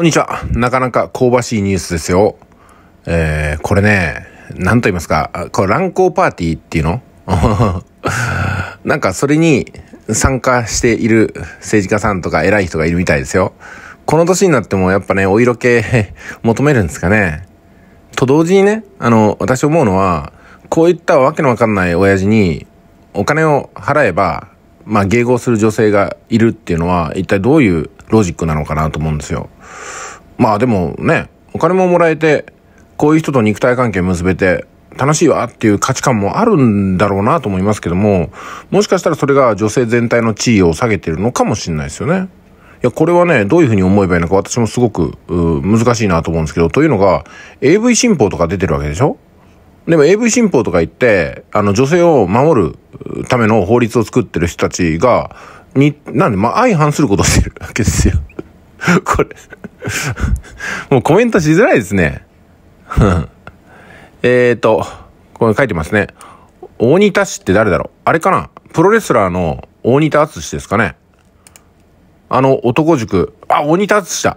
こんにちは。なかなか香ばしいニュースですよ。えー、これね、なんと言いますか、これ乱行パーティーっていうの なんかそれに参加している政治家さんとか偉い人がいるみたいですよ。この年になってもやっぱね、お色気 求めるんですかね。と同時にね、あの、私思うのは、こういったわけのわかんない親父にお金を払えば、まあ、迎合する女性がいるっていうのは、一体どういうロジックなのかなと思うんですよ。まあでもね、お金ももらえて、こういう人と肉体関係結べて、楽しいわっていう価値観もあるんだろうなと思いますけども、もしかしたらそれが女性全体の地位を下げてるのかもしれないですよね。いや、これはね、どういうふうに思えばいいのか私もすごく、難しいなと思うんですけど、というのが、AV 新法とか出てるわけでしょでも AV 新法とか言って、あの、女性を守るための法律を作ってる人たちが、に、なんで、まあ、相反することしてるわけですよ。これもうコメントしづらいですね。えっと、これ書いてますね。大仁田氏って誰だろうあれかなプロレスラーの大仁田敦氏ですかねあの、男塾。あ、大仁田敦氏だ。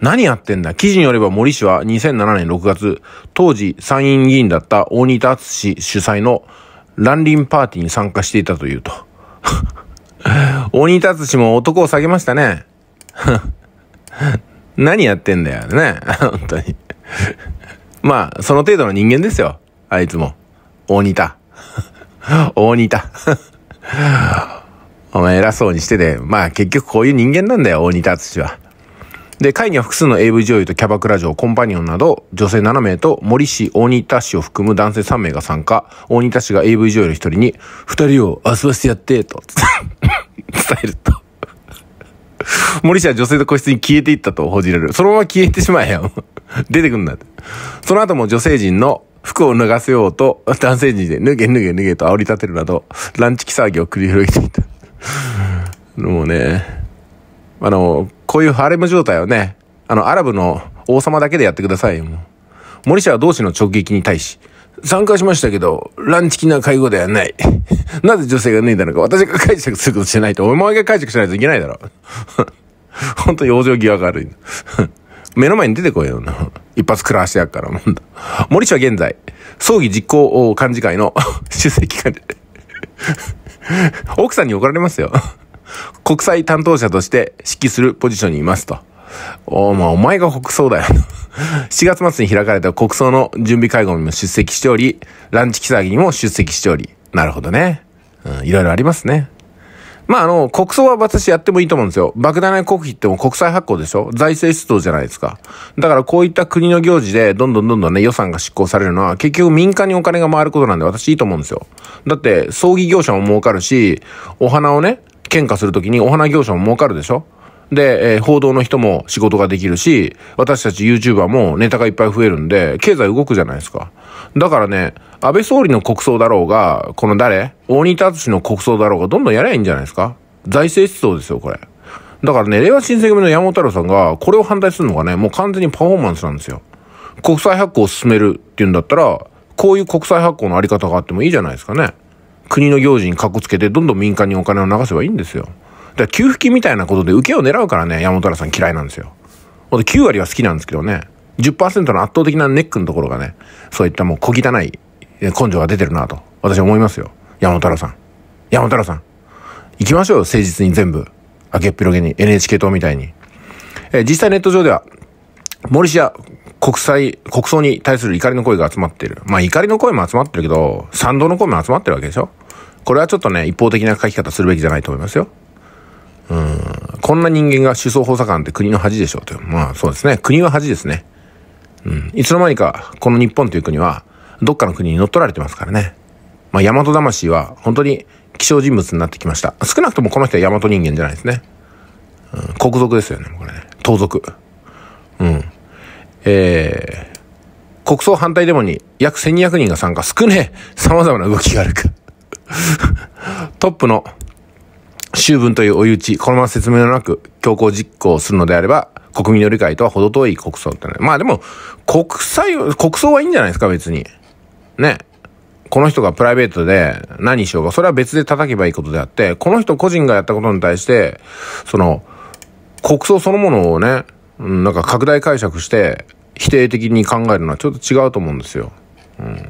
何やってんだ記事によれば森氏は2007年6月、当時参院議員だった大仁田敦氏主催の乱林パーティーに参加していたというと。鬼寿司も男を下げましたね。何やってんだよね。本当にまあ、その程度の人間ですよ。あいつも。大似た。大 似た。お前偉そうにしてて、まあ結局こういう人間なんだよ、大似た淳は。で、会には複数の AV 女優とキャバクラ嬢、コンパニオンなど、女性7名と森氏、大仁田氏を含む男性3名が参加。大仁田氏が AV 女優の一人に、二人を遊ばせてやって、と。伝えると 森氏は女性と個室に消えていったと報じられる。そのまま消えてしまえよ。出てくんなって。その後も女性陣の服を脱がせようと、男性陣で脱げ脱げ脱げと煽り立てるなど、ランチキ騒ぎを繰り広げていた。もうね、あの、こういうハーレム状態をね、あの、アラブの王様だけでやってくださいよ、森氏は同志の直撃に対し、参加しましたけど、ランチな会合ではない。なぜ女性が脱いだのか、私が解釈することしてないと、お前が解釈しないといけないだろ。ほんと養生際が悪い。目の前に出てこいよな。一発食らわしてやっから、もんだ。森氏は現在、葬儀実行幹事会の出席幹事。奥さんに怒られますよ。国際担当者として指揮するポジションにいますと。おまあ、お前が国葬だよ。7 月末に開かれた国葬の準備会合にも出席しており、ランチキ騒ぎにも出席しており。なるほどね。うん、いろいろありますね。まあ、あの、国葬は私やってもいいと思うんですよ。莫大な国費っても国債発行でしょ財政出動じゃないですか。だからこういった国の行事でどんどんどんどんね、予算が執行されるのは結局民間にお金が回ることなんで私いいと思うんですよ。だって葬儀業者も儲かるし、お花をね、喧嘩するときにお花業者も儲かるでしょで、えー、報道の人も仕事ができるし、私たち YouTuber もネタがいっぱい増えるんで、経済動くじゃないですか。だからね、安倍総理の国葬だろうが、この誰大仁田敦の国葬だろうが、どんどんやりゃいいんじゃないですか財政出動ですよ、これ。だからね、令和新選組の山本太郎さんが、これを反対するのがね、もう完全にパフォーマンスなんですよ。国際発行を進めるっていうんだったら、こういう国際発行のあり方があってもいいじゃないですかね。国の行事にかっこつけて、どんどん民間にお金を流せばいいんですよ。だ給付金みたいなことで受けを狙うからね、山本原さん嫌いなんですよ。ほんと9割は好きなんですけどね、10%の圧倒的なネックのところがね、そういったもう小汚い根性が出てるなと、私は思いますよ。山本原さん。山本原さん。行きましょうよ、誠実に全部。明けっぴろげに、NHK 党みたいに。えー、実際ネット上では、モリシア国際、国葬に対する怒りの声が集まっている。まあ怒りの声も集まってるけど、賛同の声も集まってるわけでしょこれはちょっとね、一方的な書き方するべきじゃないと思いますよ。こんな人間が首相補佐官って国の恥でしょうという。まあそうですね。国は恥ですね。うん。いつの間にか、この日本という国は、どっかの国に乗っ取られてますからね。まあ、大和魂は、本当に、希少人物になってきました。少なくともこの人は大和人間じゃないですね。うん、国賊ですよね、これね。盗賊。うん。えー、国葬反対デモに約1200人が参加。少ねえ様々な動きがあるか。トップの州分という追い打ち、このまま説明のなく強行実行するのであれば、国民の理解とは程遠い国葬ってね。まあでも、国際、国葬はいいんじゃないですか、別に。ね。この人がプライベートで何しようか、それは別で叩けばいいことであって、この人個人がやったことに対して、その、国葬そのものをね、なんか拡大解釈して、否定的に考えるのはちょっと違うと思うんですよ。うん。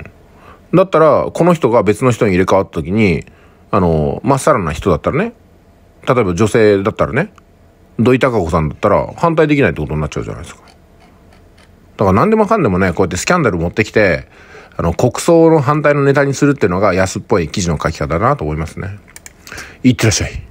だったら、この人が別の人に入れ替わった時に、あの、まっさらな人だったらね、例えば女性だったらね、土井孝子さんだったら反対できないってことになっちゃうじゃないですか。だから何でもかんでもね、こうやってスキャンダル持ってきて、あの、国葬の反対のネタにするっていうのが安っぽい記事の書き方だなと思いますね。いってらっしゃい。